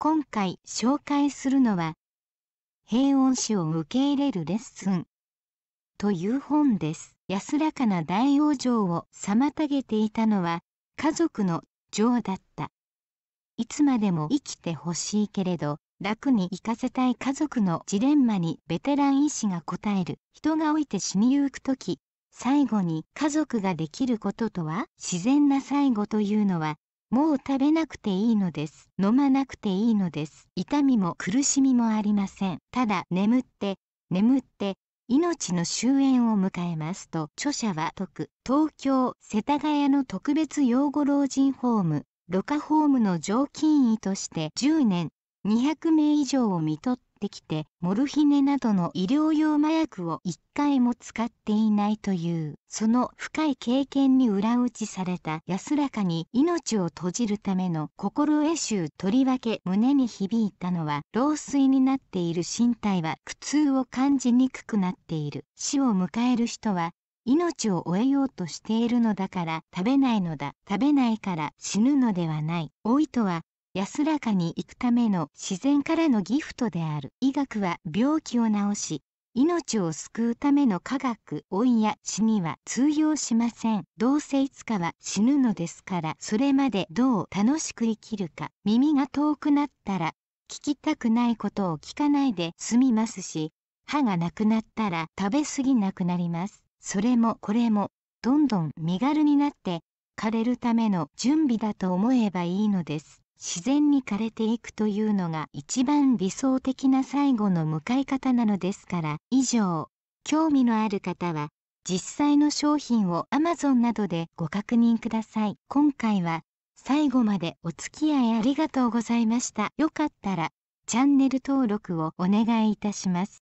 今回紹介するのは「平穏死を受け入れるレッスン」という本です。安らかな大往生を妨げていたのは家族の情だった。いつまでも生きてほしいけれど楽に生かせたい家族のジレンマにベテラン医師が答える人が老いて死にゆく時最後に家族ができることとは自然な最後というのはもう食べなくていいのです。飲まなくていいのです。痛みも苦しみもありません。ただ眠って、眠って、命の終焉を迎えますと著者は特東京世田谷の特別養護老人ホームロカホームの常勤医として10年200名以上を看取っってきてモルヒネなどの医療用麻薬を一回も使っていないというその深い経験に裏打ちされた安らかに命を閉じるための心得集とりわけ胸に響いたのは老衰になっている身体は苦痛を感じにくくなっている死を迎える人は命を終えようとしているのだから食べないのだ食べないから死ぬのではない老いとは安らかに行くための自然からのギフトである医学は病気を治し命を救うための科学恩や死には通用しませんどうせいつかは死ぬのですからそれまでどう楽しく生きるか耳が遠くなったら聞きたくないことを聞かないで済みますし歯がなくなったら食べ過ぎなくなりますそれもこれもどんどん身軽になって枯れるための準備だと思えばいいのです自然に枯れていくというのが一番理想的な最後の向かい方なのですから以上興味のある方は実際の商品を Amazon などでご確認ください今回は最後までお付き合いありがとうございましたよかったらチャンネル登録をお願いいたします